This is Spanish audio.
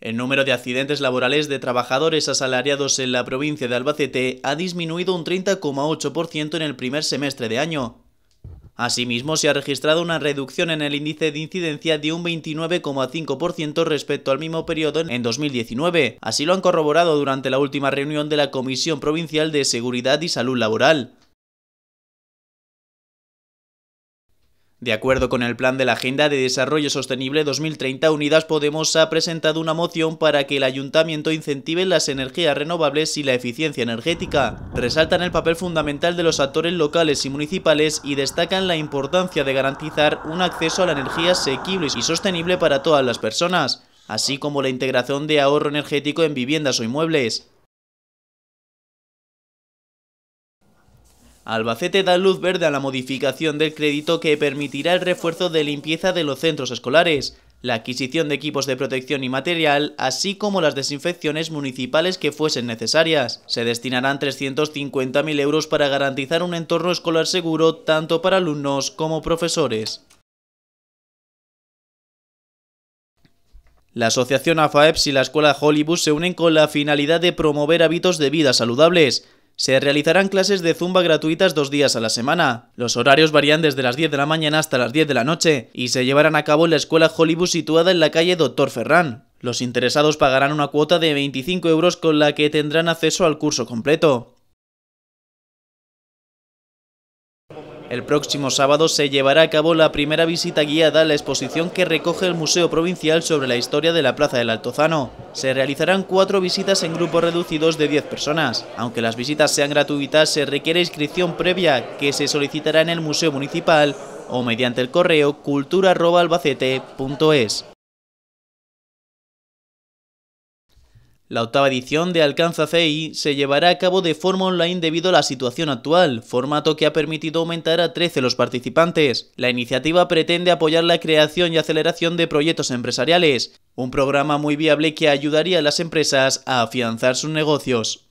El número de accidentes laborales de trabajadores asalariados en la provincia de Albacete ha disminuido un 30,8% en el primer semestre de año. Asimismo, se ha registrado una reducción en el índice de incidencia de un 29,5% respecto al mismo periodo en 2019. Así lo han corroborado durante la última reunión de la Comisión Provincial de Seguridad y Salud Laboral. De acuerdo con el plan de la Agenda de Desarrollo Sostenible 2030, Unidas Podemos ha presentado una moción para que el ayuntamiento incentive las energías renovables y la eficiencia energética. Resaltan el papel fundamental de los actores locales y municipales y destacan la importancia de garantizar un acceso a la energía asequible y sostenible para todas las personas, así como la integración de ahorro energético en viviendas o inmuebles. Albacete da luz verde a la modificación del crédito que permitirá el refuerzo de limpieza de los centros escolares, la adquisición de equipos de protección y material, así como las desinfecciones municipales que fuesen necesarias. Se destinarán 350.000 euros para garantizar un entorno escolar seguro tanto para alumnos como profesores. La asociación AFAEPS y la escuela Hollywood se unen con la finalidad de promover hábitos de vida saludables, se realizarán clases de zumba gratuitas dos días a la semana. Los horarios varían desde las 10 de la mañana hasta las 10 de la noche y se llevarán a cabo en la escuela Hollywood situada en la calle Doctor Ferrán. Los interesados pagarán una cuota de 25 euros con la que tendrán acceso al curso completo. El próximo sábado se llevará a cabo la primera visita guiada a la exposición que recoge el Museo Provincial sobre la historia de la Plaza del Altozano. Se realizarán cuatro visitas en grupos reducidos de 10 personas. Aunque las visitas sean gratuitas, se requiere inscripción previa que se solicitará en el Museo Municipal o mediante el correo cultura.albacete.es. La octava edición de Alcanza CI se llevará a cabo de forma online debido a la situación actual, formato que ha permitido aumentar a 13 los participantes. La iniciativa pretende apoyar la creación y aceleración de proyectos empresariales, un programa muy viable que ayudaría a las empresas a afianzar sus negocios.